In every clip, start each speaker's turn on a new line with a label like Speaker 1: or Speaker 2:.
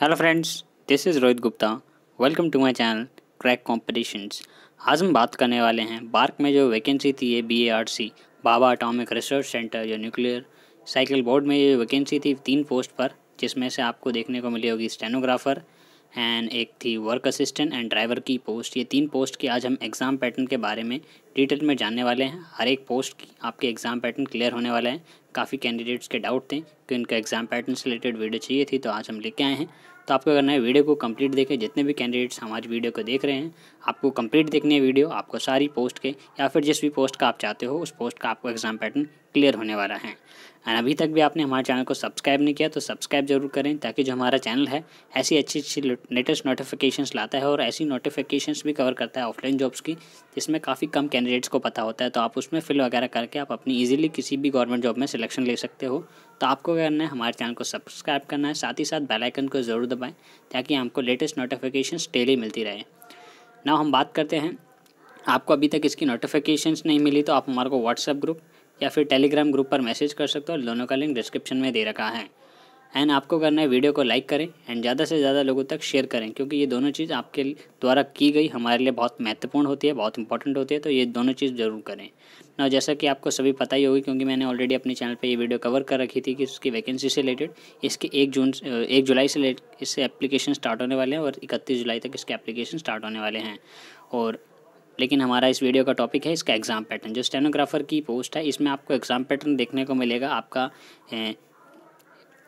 Speaker 1: hello friends this is Rohit Gupta welcome to my channel crack competitions आज हम बात करने वाले हैं बार्क में जो वैकेंसी थी ये B A R C Bhabha atomic research centre जो न्यूक्लियर साइकिल बोर्ड में ये वैकेंसी थी तीन पोस्ट पर जिसमें से आपको देखने को मिली होगी स्टेनोग्राफर एंड एक थी वर्क असिस्टेंट एंड ड्राइवर की पोस्ट ये तीन पोस्ट की आज हम एग्ज़ाम पैटर्न के बारे में डिटेल में जानने वाले हैं हर एक पोस्ट की आपके एग्ज़ाम पैटर्न क्लियर होने वाला है काफ़ी कैंडिडेट्स के डाउट थे कि उनका एग्ज़ाम पैटर्न से रिलेटेड वीडियो चाहिए थी तो आज हम लेके आए हैं तो आपको करना है वीडियो को कंप्लीट देखें जितने भी कैंडिडेट्स हमारी वीडियो को देख रहे हैं आपको कंप्लीट देखनी है वीडियो आपको सारी पोस्ट के या फिर जिस भी पोस्ट का आप चाहते हो उस पोस्ट का आपको एग्ज़ाम पैटर्न क्लियर होने वाला है एंड अभी तक भी आपने हमारे चैनल को सब्सक्राइब नहीं किया तो सब्सक्राइब जरूर करें ताकि जो हमारा चैनल है ऐसी अच्छी अच्छी लेटेस्ट नोटिफिकेशंस लाता है और ऐसी नोटिफिकेशंस भी कवर करता है ऑफलाइन जॉब्स की जिसमें काफ़ी कम कैंडिडेट्स को पता होता है तो आप उसमें फिल वगैरह करके आप अपनी ईजिली किसी भी गवर्नमेंट जॉब में सिलेक्शन ले सकते हो तो आपको क्या करना है हमारे चैनल को सब्सक्राइब करना है साथ ही साथ बेलाइकन को ज़रूर दबाएँ ताकि आपको लेटेस्ट नोटिफिकेशंस डेली मिलती रहे ना हम बात करते हैं आपको अभी तक इसकी नोटिफिकेशंस नहीं मिली तो आप हमारे को व्हाट्सएप ग्रुप या फिर टेलीग्राम ग्रुप पर मैसेज कर सकते हो दोनों का लिंक डिस्क्रिप्शन में दे रखा है एंड आपको करना है वीडियो को लाइक करें एंड ज़्यादा से ज़्यादा लोगों तक शेयर करें क्योंकि ये दोनों चीज़ आपके द्वारा की गई हमारे लिए बहुत महत्वपूर्ण होती है बहुत इंपॉर्टेंट होती है तो ये दोनों चीज़ ज़रूर करें ना जैसा कि आपको सभी पता ही होगी क्योंकि मैंने ऑलरेडी अपने चैनल पर ये वीडियो कवर कर रखी थी कि उसकी वैकेंसी से रिलेटेड इसके एक जून एक जुलाई से इससे एप्लीकेशन स्टार्ट होने वाले हैं और इकतीस जुलाई तक इसके एप्लीकेशन स्टार्ट होने वाले हैं और लेकिन हमारा इस वीडियो का टॉपिक है इसका एग्ज़ाम पैटर्न जो स्टेनोग्राफर की पोस्ट है इसमें आपको एग्ज़ाम पैटर्न देखने को मिलेगा आपका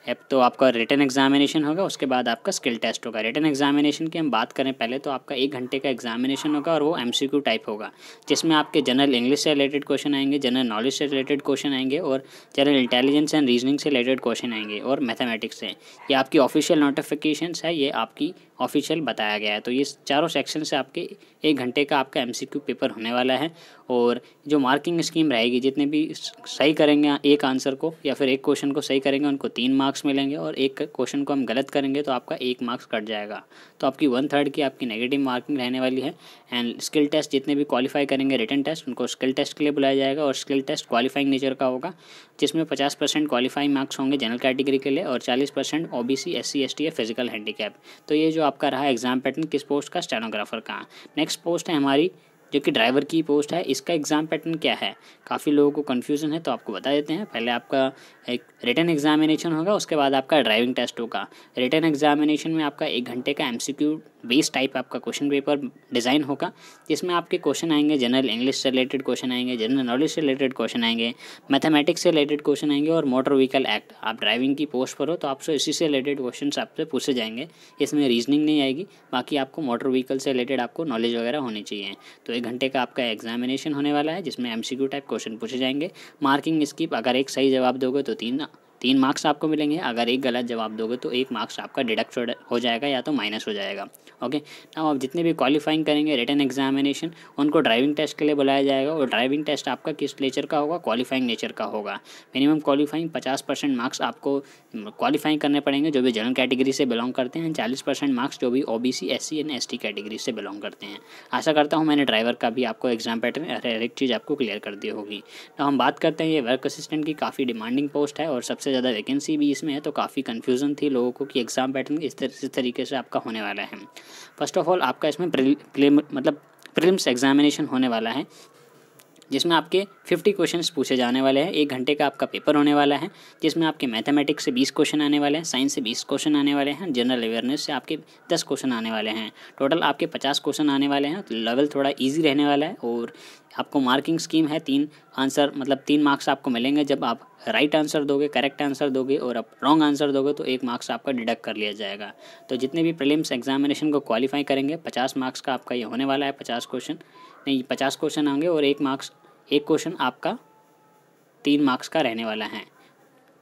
Speaker 1: एप तो आपका रिटर्न एग्जामिनेशन होगा उसके बाद आपका स्किल टेस्ट होगा रिटर्न एग्जामिनेशन की हम बात करें पहले तो आपका एक घंटे का एग्जामिनेशन होगा और वो एमसीक्यू टाइप होगा जिसमें आपके जनरल इंग्लिश से रिलेटेड क्वेश्चन आएंगे जनरल नॉलेज से रिलेटेड क्वेश्चन आएंगे और जनरल इंटेलिजेंस एंड रीजनिंग से रिलेटेड क्वेश्चन आएंगे और मैथमेटिक्स से ये आपकी ऑफिशियल नोटिफिकेशन है ये आपकी ऑफिशियल बताया गया है तो ये चारों सेक्शन से आपके एक घंटे का आपका एम पेपर होने वाला है और जो मार्किंग स्कीम रहेगी जितने भी सही करेंगे एक आंसर को या फिर एक क्वेश्चन को सही करेंगे उनको तीन मार्क्स मिलेंगे और एक क्वेश्चन को हम गलत करेंगे तो आपका एक मार्क्स कट जाएगा तो आपकी वन थर्ड की आपकी नेगेटिव मार्किंग रहने वाली है एंड स्किल टेस्ट जितने भी क्वालिफाई करेंगे रिटर्न टेस्ट उनको स्किल टेस्ट के लिए बुलाया जाएगा और स्किल टेस्ट क्वालिफाइंग नेचर का होगा जिसमें पचास परसेंट क्वालिफाइंग मार्क्स होंगे जनरल कैटेगरी के लिए और चालीस percent O B C S C S T या फिजिकल हैंडीकैप तो ये जो आपका रहा एग्जाम पैटर्न किस पोस्ट का स्टेनोग्राफर का नेक्स्ट पोस्ट है हमारी जो कि ड्राइवर की पोस्ट है इसका एग्ज़ाम पैटर्न क्या है काफ़ी लोगों को कन्फ्यूज़न है तो आपको बता देते हैं पहले आपका एक रिटर्न एग्जामिनेशन होगा उसके बाद आपका ड्राइविंग टेस्ट होगा रिटर्न एग्जामिनेशन में आपका एक घंटे का एम बेस टाइप आपका क्वेश्चन पेपर डिज़ाइन होगा जिसमें आपके क्वेश्चन आएंगे जनरल इंग्लिश से रिलेटेड क्वेश्चन आएंगे जनरल नॉलेज से रिलेटेड क्वेश्चन आएंगे मैथमेटिक्स से रिलेटेड क्वेश्चन आएंगे और मोटर व्हीकल एक्ट आप ड्राइविंग की पोस्ट पर हो तो आपसे इसी से रिलेटेड क्वेश्चन आपसे पूछे जाएंगे इसमें रीजनिंग नहीं आएगी बाकी आपको मोटर व्हीकल से रिलेटेड आपको नॉलेज वगैरह होनी चाहिए तो एक घंटे का आपका एग्जामिनेशन होने वाला है जिसमें एमसीक्यू टाइप क्वेश्चन पूछे जाएंगे मार्किंग स्कीप अगर एक सही जवाब दोगे तो तीन तीन मार्क्स आपको मिलेंगे अगर एक गलत जवाब दोगे तो एक मार्क्स आपका डिडक्ट हो जाएगा या तो माइनस हो जाएगा ओके ना आप जितने भी क्वालिफाइंग करेंगे रिटर्न एग्जामिनेशन उनको ड्राइविंग टेस्ट के लिए बुलाया जाएगा और ड्राइविंग टेस्ट आपका किस नेचर का होगा क्वालिफाइंग नेचर का होगा मिनिमम क्वालिफाइंग पचास परसेंट मार्क्स आपको क्वालिफाइंग करने पड़ेंगे जो भी जनरल कैटेगरी से बिलोंग करते हैं चालीस परसेंट मार्क्स जो भी O B C S C and S T category से बिलोंग करते हैं आशा करता हूँ मैंने ड्राइवर का भी आपको एग्जाम पैटर्न हर एक चीज़ आपको क्लियर कर दी होगी तो हम बात करते हैं ये वर्क असिस्टेंट की काफ़ी डिमांडिंग पोस्ट है और सबसे से ज़्यादा वैकेंसी भी इसमें है तो काफ़ी कन्फ्यूज़न थी लोगों को कि एग्ज़ाम पैटर्न इस तरह इस तरीके से आपका होने वाला है फर्स्ट ऑफ ऑल आपका इसमें प्रिलिम मतलब प्रिलिम्स एग्जामिनेशन होने वाला है जिसमें आपके फिफ्टी क्वेश्चन पूछे जाने वाले हैं एक घंटे का आपका पेपर होने वाला है जिसमें आपके मैथमेटिक्स से बीस क्वेश्चन आने वाले हैं साइंस से बीस क्वेश्चन आने वाले हैं जनरल अवेयरनेस से आपके दस क्वेश्चन आने वाले हैं टोटल आपके पचास क्वेश्चन आने वाले हैं तो लेवल थोड़ा ईजी रहने वाला है और आपको मार्किंग स्कीम है तीन आंसर मतलब तीन मार्क्स आपको मिलेंगे जब आप राइट आंसर दोगे करेक्ट आंसर दोगे और आप रॉन्ग आंसर दोगे तो एक मार्क्स आपका डिडक्ट कर लिया जाएगा तो जितने भी प्रिलिम्स एग्जामिनेशन को क्वालिफाई करेंगे पचास मार्क्स का आपका ये होने वाला है पचास क्वेश्चन नहीं पचास क्वेश्चन आएंगे और एक मार्क्स एक क्वेश्चन आपका तीन मार्क्स का रहने वाला है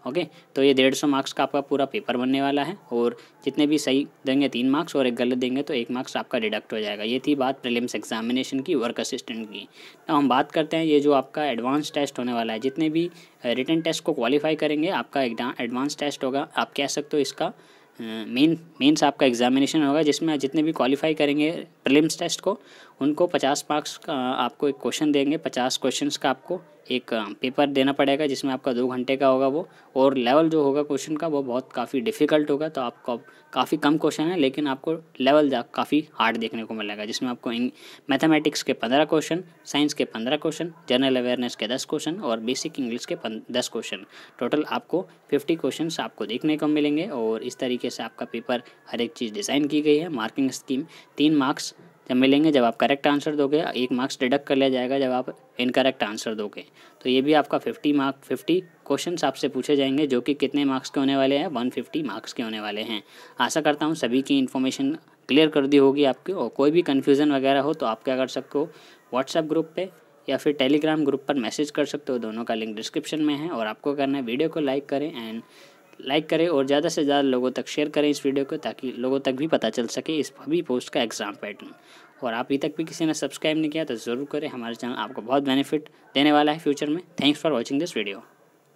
Speaker 1: ओके तो ये डेढ़ सौ मार्क्स का आपका पूरा पेपर बनने वाला है और जितने भी सही देंगे तीन मार्क्स और एक गलत देंगे तो एक मार्क्स आपका डिडक्ट हो जाएगा ये थी बात प्रीलिम्स एग्जामिनेशन की वर्क असिस्टेंट की तो हम बात करते हैं ये जो आपका एडवांस टेस्ट होने वाला है जितने भी रिटर्न टेस्ट को क्वालिफाई करेंगे आपका एडवांस टेस्ट होगा आप कह सकते हो इसका मेन मेंस आपका एग्जामिनेशन होगा जिसमें जितने भी क्वालिफाई करेंगे प्रिलिम्स टेस्ट को उनको पचास मार्क्स का आपको एक क्वेश्चन देंगे पचास क्वेश्चंस का आपको एक पेपर देना पड़ेगा जिसमें आपका दो घंटे का होगा वो और लेवल जो होगा क्वेश्चन का वो बहुत काफ़ी डिफ़िकल्ट होगा तो आपको काफ़ी कम क्वेश्चन है लेकिन आपको लेवल काफ़ी हार्ड देखने को मिलेगा जिसमें आपको मैथमेटिक्स के पंद्रह क्वेश्चन साइंस के पंद्रह क्वेश्चन जनरल अवेयरनेस के दस क्वेश्चन और बेसिक इंग्लिश के दस क्वेश्चन टोटल आपको फिफ्टी क्वेश्चन आपको देखने को मिलेंगे और इस तरीके से आपका पेपर हर एक चीज़ डिज़ाइन की गई है मार्किंग स्कीम तीन मार्क्स जब मिलेंगे जब आप करेक्ट आंसर दोगे एक मार्क्स डिडक्ट कर लिया जाएगा जब आप इनकरेक्ट आंसर दोगे तो ये भी आपका फिफ्टी मार्क फिफ्टी क्वेश्चन आपसे पूछे जाएंगे जो कि कितने मार्क्स के होने वाले हैं वन फिफ्टी मार्क्स के होने वाले हैं आशा करता हूँ सभी की इन्फॉर्मेशन क्लियर कर दी होगी आपकी और कोई भी कन्फ्यूज़न वगैरह हो तो आप क्या कर सकते हो व्हाट्सएप ग्रुप पर या फिर टेलीग्राम ग्रुप पर मैसेज कर सकते हो दोनों का लिंक डिस्क्रिप्शन में है और आपको करना है वीडियो को लाइक करें एंड लाइक करें और ज़्यादा से ज़्यादा लोगों तक शेयर करें इस वीडियो को ताकि लोगों तक भी पता चल सके इस भी पोस्ट का एग्ज़ाम पैटर्न और आप अभी तक भी किसी ने सब्सक्राइब नहीं किया तो ज़रूर करें हमारे चैनल आपको बहुत बेनिफिट देने वाला है फ्यूचर में thanks for watching this video